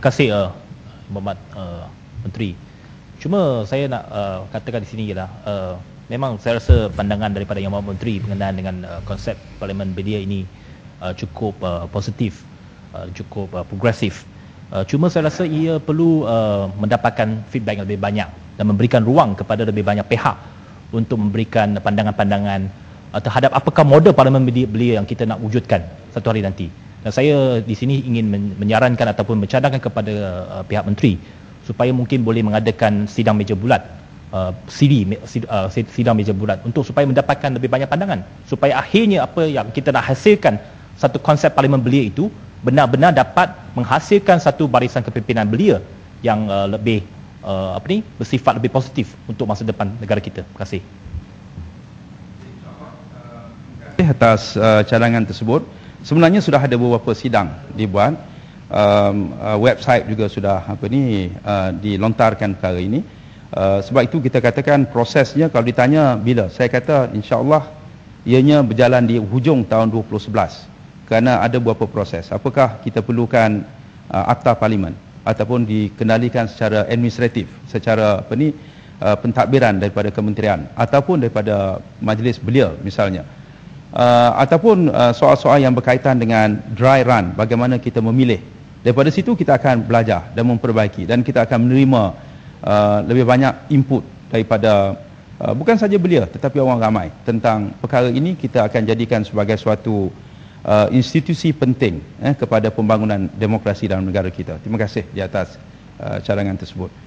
kasih uh, Muhammad uh, Menteri. Cuma saya nak uh, katakan di sini ialah uh, memang saya rasa pandangan daripada Yang Muhammad Menteri berkenaan dengan uh, konsep Parlimen Belia ini uh, cukup uh, positif, uh, cukup uh, progresif. Uh, cuma saya rasa ia perlu uh, mendapatkan feedback yang lebih banyak dan memberikan ruang kepada lebih banyak pihak untuk memberikan pandangan-pandangan uh, terhadap apakah model Parlimen Belia yang kita nak wujudkan satu hari nanti. Dan saya di sini ingin menyarankan ataupun mencadangkan kepada uh, pihak menteri supaya mungkin boleh mengadakan sidang meja bulat uh, CD uh, sidang meja bulat untuk supaya mendapatkan lebih banyak pandangan supaya akhirnya apa yang kita nak hasilkan satu konsep parlimen belia itu benar-benar dapat menghasilkan satu barisan kepimpinan belia yang uh, lebih uh, apa ni bersifat lebih positif untuk masa depan negara kita. Terima kasih. Terima kasih atas uh, cadangan tersebut sebenarnya sudah ada beberapa sidang dibuat um, uh, website juga sudah apa ni uh, dilontarkan perkara ini uh, sebab itu kita katakan prosesnya kalau ditanya bila saya kata insyaallah ianya berjalan di hujung tahun 2011 kerana ada beberapa proses apakah kita perlukan uh, akta parlimen ataupun dikendalikan secara administratif secara apa ni uh, pentadbiran daripada kementerian ataupun daripada majlis belia misalnya uh, ataupun uh, soal-soal yang berkaitan dengan dry run bagaimana kita memilih daripada situ kita akan belajar dan memperbaiki dan kita akan menerima uh, lebih banyak input daripada uh, bukan saja belia tetapi orang ramai tentang perkara ini kita akan jadikan sebagai suatu uh, institusi penting eh, kepada pembangunan demokrasi dalam negara kita terima kasih di atas uh, cadangan tersebut